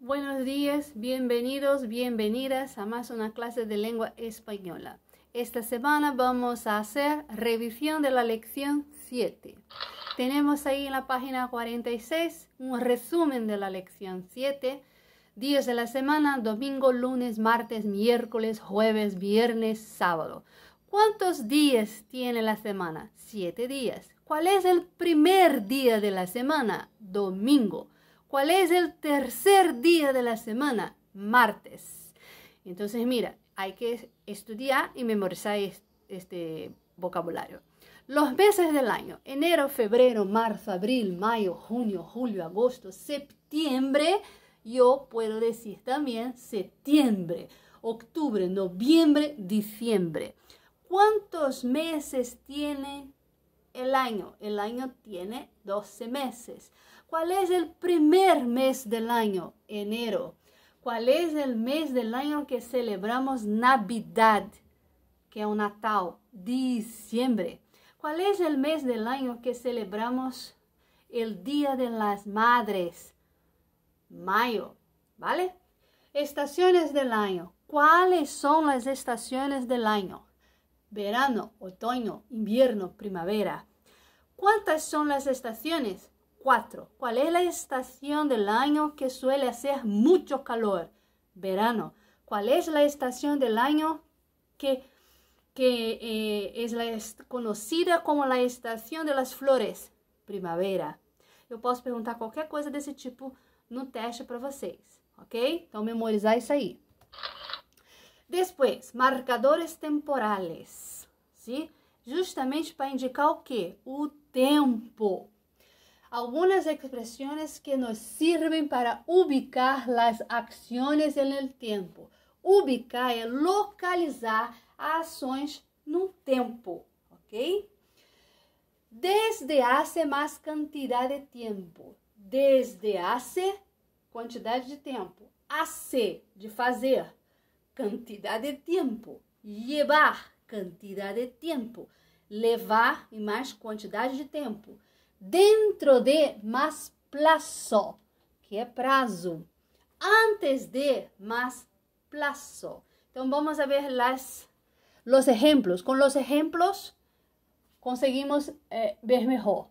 Buenos días, bienvenidos, bienvenidas a más una clase de lengua española. Esta semana vamos a hacer revisión de la lección 7. Tenemos ahí en la página 46 un resumen de la lección 7. Días de la semana, domingo, lunes, martes, miércoles, jueves, viernes, sábado. ¿Cuántos días tiene la semana? Siete días. ¿Cuál es el primer día de la semana? Domingo. ¿Cuál es el tercer día de la semana? Martes. Entonces, mira, hay que estudiar y memorizar este vocabulario. Los meses del año, enero, febrero, marzo, abril, mayo, junio, julio, agosto, septiembre, yo puedo decir también septiembre, octubre, noviembre, diciembre. ¿Cuántos meses tiene el año? El año tiene 12 meses. ¿Cuál es el primer mes del año? Enero. ¿Cuál es el mes del año que celebramos Navidad? Que es un Natal, diciembre. ¿Cuál es el mes del año que celebramos el Día de las Madres? Mayo, ¿vale? Estaciones del año. ¿Cuáles son las estaciones del año? Verano, otoño, invierno, primavera. ¿Cuántas son las estaciones? 4. ¿Cuál es la estación del año que suele hacer mucho calor? Verano. ¿Cuál es la estación del año que, que eh, es, la, es conocida como la estación de las flores? Primavera. Eu posso perguntar qualquer coisa desse tipo no teste para vocês, ok? Então, memorizar isso aí. Depois, marcadores temporales, sim? Justamente para indicar o quê? O tempo algumas expressões que nos servem para ubicar as ações no tempo Ubicar é localizar ações no tempo, ok? Desde hace mais quantidade de tempo. Desde hace, quantidade de tempo. Hace, de fazer, quantidade de tempo. Llevar, quantidade de tempo. Levar e mais quantidade de tempo dentro de más plazo, que es prazo. Antes de más plazo. Então vamos a ver las, los ejemplos. Con los ejemplos conseguimos eh, ver mejor.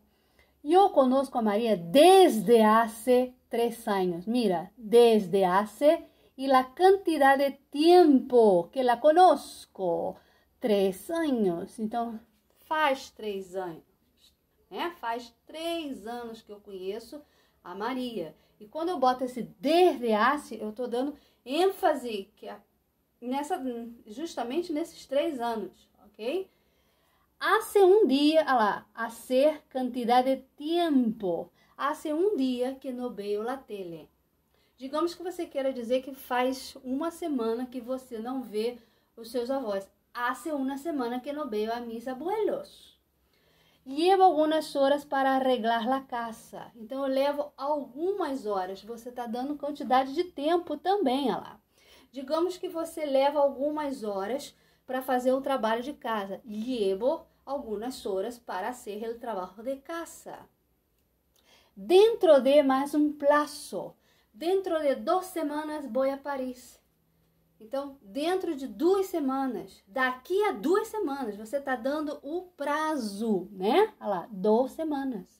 Yo conozco a María desde hace tres años. Mira, desde hace y la cantidad de tiempo que la conozco. Tres años. Entonces, faz tres años. né? Faz três anos que eu conheço a Maria. E quando eu boto esse derreasse, eu tô dando ênfase que é nessa, justamente nesses três anos, ok? Hace um dia, olha lá, hacer quantidade de tempo. Hace um dia que não veio la tele. Digamos que você queira dizer que faz uma semana que você não vê os seus avós. Hace uma semana que não veio a mis abuelos. Llevo algumas horas para arreglar la casa. Então eu levo algumas horas. Você está dando quantidade de tempo também, olha lá. Digamos que você leva algumas horas para fazer o trabalho de casa. Llevo algumas horas para hacer el trabajo de casa. Dentro de mais um prazo. Dentro de duas semanas vou a Paris. Então, dentro de duas semanas, daqui a duas semanas, você está dando o prazo, né? Olha lá, duas semanas.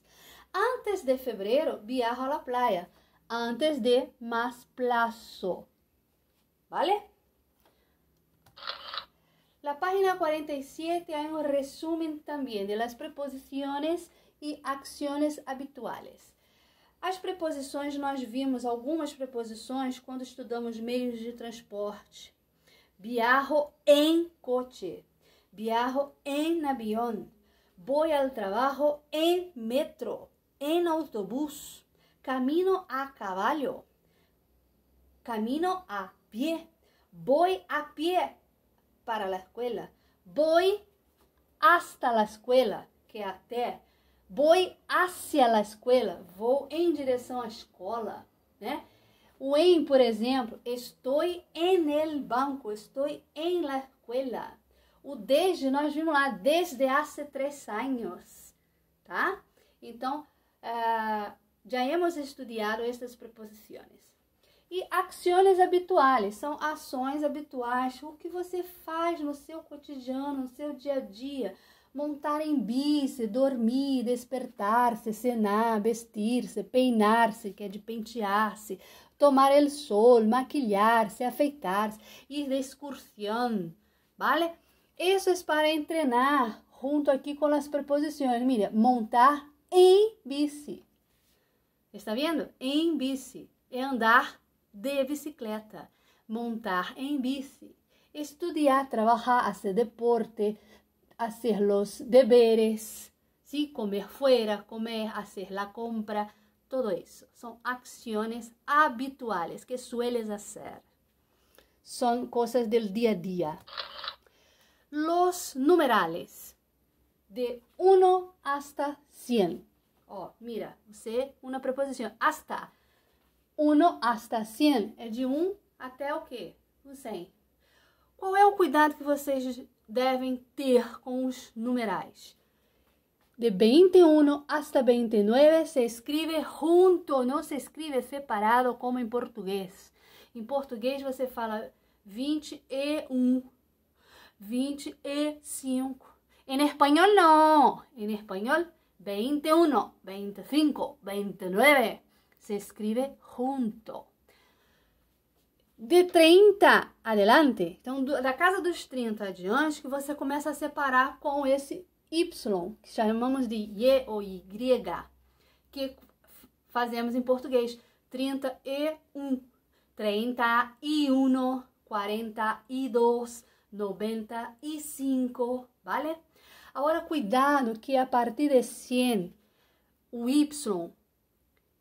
Antes de fevereiro, viajo la playa. Antes de mais plazo. Vale? Na página 47 há é um resumo também de las preposiciones y acciones habituales. As preposições, nós vimos algumas preposições quando estudamos meios de transporte. Biarro em coche. Biarro em avión. Voy al trabajo en metro. En autobús. Camino a caballo. Camino a pie. Voy a pie para la escuela. Voy hasta la escuela, que até Voy hacia la escuela, vou em direção à escola, né? O em, por exemplo, estou en el banco, estou en la escuela. O desde, nós vimos lá, desde hace tres años, tá? Então, uh, já hemos estudado estas preposições. E ações habituais são ações habituais, o que você faz no seu cotidiano, no seu dia a dia montar em bice, dormir, despertar-se, cenar, vestir-se, peinar-se, que é de pentear-se, tomar el sol, maquilhar-se, afeitar-se, ir de excursão, vale? Isso é para treinar junto aqui com as preposições. Mira, montar em bici. Está vendo? Em bici. É andar de bicicleta. Montar em bici. Estudar, trabalhar, fazer deporte, hacer los deberes, ¿sí? comer fuera, comer, hacer la compra, todo eso. Son acciones habituales que sueles hacer. Son cosas del día a día. Los numerales de 1 hasta 100. Oh, mira, usé una preposición hasta. 1 hasta 100 Es de 1 hasta o quê? 100. Qual é cuidado que vocês devem ter com os numerais. De 21 hasta 29 se escreve junto, não se escreve separado como em português. Em português você fala 21, 25. Em espanhol não. Em espanhol 21, 25, 29 se escreve junto de 30 adelante, então do, da casa dos 30 adiante, que você começa a separar com esse Y, que chamamos de Y ou Y, que fazemos em português. 30 e 1, 30 e 1, 42, 95, vale? Agora, cuidado que a partir de 100, o Y,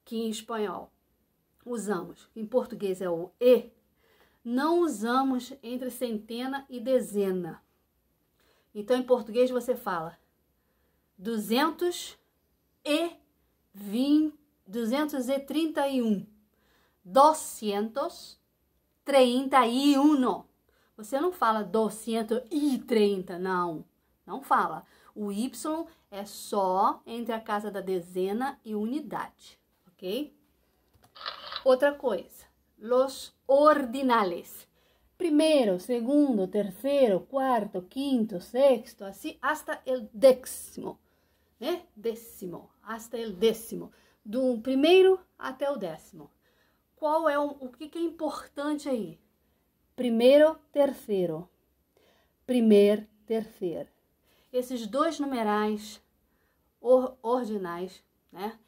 que em espanhol usamos, em português é o E, não usamos entre centena e dezena. Então, em português, você fala 200 e 20, 231. 231. Você não fala 230, não. Não fala. O Y é só entre a casa da dezena e unidade, ok? Outra coisa los ordinales. Primero, segundo, tercero, cuarto, quinto, sexto, así hasta el décimo, né? Décimo, hasta el décimo, do primeiro até o décimo. Qual é o, o que, que é importante aí? Primeiro, terceiro. Primeiro, terceiro. Esses dois numerais or, ordinais, né?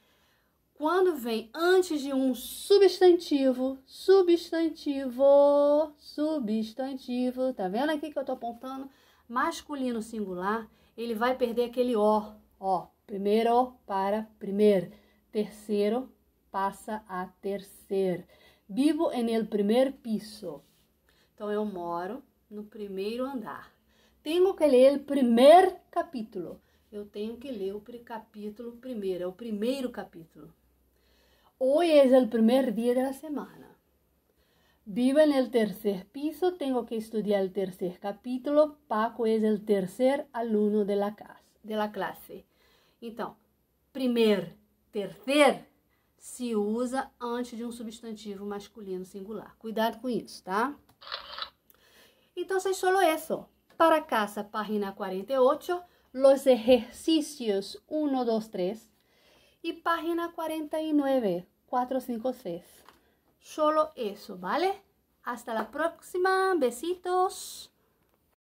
quando vem antes de um substantivo, substantivo, substantivo, tá vendo aqui que eu tô apontando? Masculino singular, ele vai perder aquele O, ó, primeiro para primeiro, terceiro passa a terceiro. Vivo en el primer piso. Então eu moro no primeiro andar. Tenho que ler o primeiro capítulo. Eu tenho que ler o capítulo primeiro, é o primeiro capítulo. Hoy es el primer día de la semana. Vivo en el tercer piso, tengo que estudiar el tercer capítulo. Paco es el tercer alumno de la, clase. Entonces, primer, tercer, se usa antes de un um substantivo masculino singular. Cuidado con eso, tá? Entonces, solo eso. Para casa, página 48, e los ejercicios 1, 2, 3. Y página 49, 456. Solo eso, ¿vale? Hasta la próxima. Besitos.